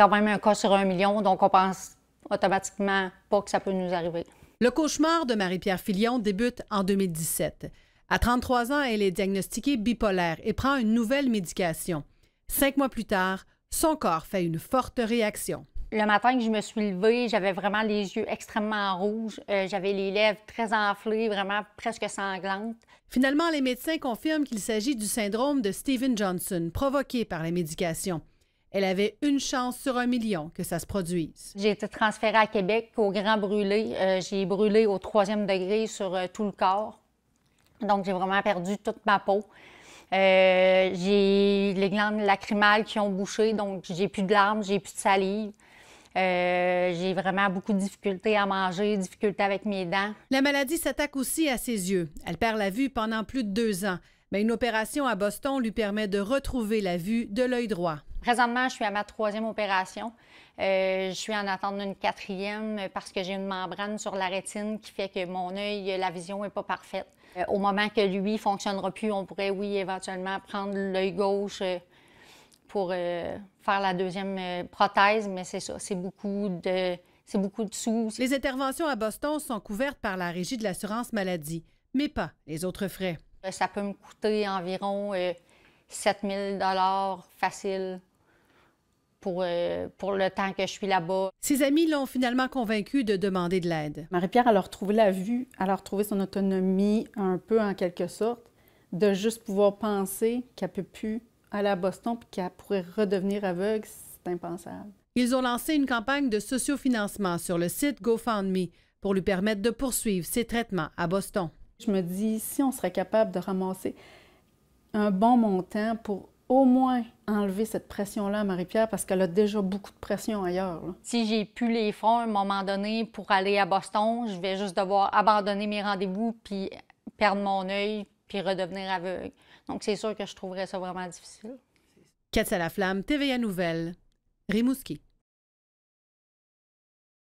quand même un cas sur un million, donc on pense automatiquement pas que ça peut nous arriver. Le cauchemar de Marie-Pierre Filion débute en 2017. À 33 ans, elle est diagnostiquée bipolaire et prend une nouvelle médication. Cinq mois plus tard, son corps fait une forte réaction. Le matin que je me suis levée, j'avais vraiment les yeux extrêmement rouges, euh, j'avais les lèvres très enflées, vraiment presque sanglantes. Finalement, les médecins confirment qu'il s'agit du syndrome de Steven Johnson, provoqué par la médication. Elle avait une chance sur un million que ça se produise. J'ai été transférée à Québec au grand brûlé. Euh, j'ai brûlé au troisième degré sur euh, tout le corps. Donc, j'ai vraiment perdu toute ma peau. Euh, j'ai les glandes lacrymales qui ont bouché, donc j'ai plus de larmes, j'ai plus de salive. j'ai vraiment beaucoup de difficultés à manger, difficultés avec mes dents. La maladie s'attaque aussi à ses yeux. Elle perd la vue pendant plus de deux ans, mais une opération à Boston lui permet de retrouver la vue de l'œil droit. Présentement, je suis à ma troisième opération. Euh, je suis en attente d'une quatrième parce que j'ai une membrane sur la rétine qui fait que mon œil, la vision n'est pas parfaite. Euh, au moment que lui fonctionnera plus, on pourrait, oui, éventuellement prendre l'œil gauche euh, pour faire la deuxième prothèse, mais c'est ça, c'est beaucoup de, c'est beaucoup de sous. Les interventions à Boston sont couvertes par la régie de l'assurance maladie, mais pas les autres frais. Ça peut me coûter environ 7 000 facile euh, pour, le temps que je suis là-bas. Ses amis l'ont finalement convaincu de demander de l'aide. Marie-Pierre, à leur retrouvé la vue, à leur trouver son autonomie un peu en quelque sorte, de juste pouvoir penser qu'elle peut plus aller à Boston puis qu'elle pourrait redevenir aveugle, c'est impensable. Ils ont lancé une campagne de sociofinancement sur le site GoFundMe pour lui permettre de poursuivre ses traitements à Boston. Je me dis, si on serait capable de ramasser un bon montant pour au moins enlever cette pression-là Marie-Pierre parce qu'elle a déjà beaucoup de pression ailleurs. Si j'ai pu les fonds à un moment donné pour aller à Boston, je vais juste devoir abandonner mes rendez-vous puis perdre mon œil puis redevenir aveugle. Donc, c'est sûr que je trouverais ça vraiment difficile. Quête à la flamme, TVA Nouvelle, Rimouski.